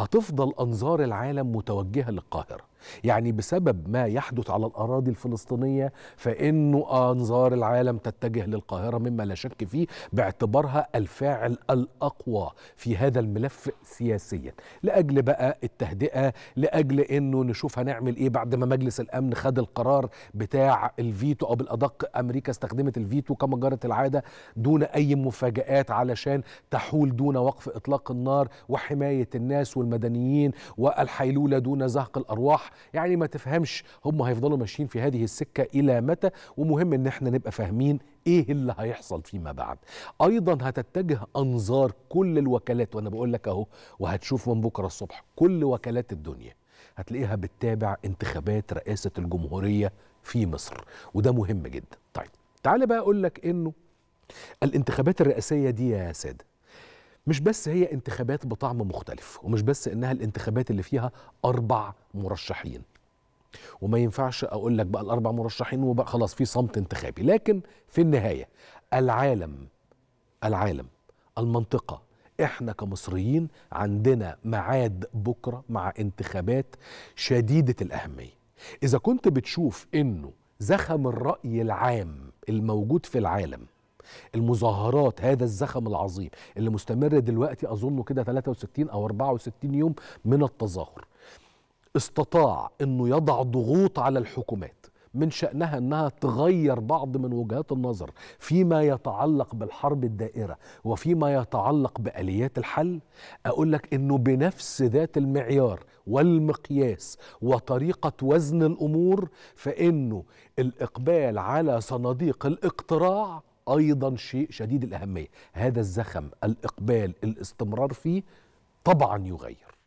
هتفضل أنظار العالم متوجهة للقاهرة يعني بسبب ما يحدث على الأراضي الفلسطينية فإنه أنظار العالم تتجه للقاهرة مما لا شك فيه باعتبارها الفاعل الأقوى في هذا الملف سياسيا لأجل بقى التهدئة لأجل إنه نشوف هنعمل إيه بعد ما مجلس الأمن خد القرار بتاع الفيتو أو بالأدق أمريكا استخدمت الفيتو كما جرت العادة دون أي مفاجآت علشان تحول دون وقف إطلاق النار وحماية الناس والمدنيين والحيلولة دون زهق الأرواح يعني ما تفهمش هم هيفضلوا ماشيين في هذه السكه الى متى ومهم ان احنا نبقى فاهمين ايه اللي هيحصل فيما بعد ايضا هتتجه انظار كل الوكالات وانا بقول لك اهو وهتشوف من بكره الصبح كل وكالات الدنيا هتلاقيها بتتابع انتخابات رئاسه الجمهوريه في مصر وده مهم جدا طيب تعالى بقى اقول لك انه الانتخابات الرئاسيه دي يا ساده مش بس هي انتخابات بطعم مختلف ومش بس انها الانتخابات اللي فيها اربع مرشحين وما ينفعش اقول لك بقى الاربع مرشحين وبقى خلاص في صمت انتخابي لكن في النهايه العالم العالم المنطقه احنا كمصريين عندنا ميعاد بكره مع انتخابات شديده الاهميه اذا كنت بتشوف انه زخم الراي العام الموجود في العالم المظاهرات هذا الزخم العظيم اللي مستمر دلوقتي اظنه كده 63 او 64 يوم من التظاهر استطاع انه يضع ضغوط على الحكومات من شأنها أنها تغير بعض من وجهات النظر فيما يتعلق بالحرب الدائرة وفيما يتعلق بآليات الحل أقول لك أنه بنفس ذات المعيار والمقياس وطريقة وزن الأمور فإنه الإقبال على صناديق الاقتراع ايضا شيء شديد الاهميه هذا الزخم الاقبال الاستمرار فيه طبعا يغير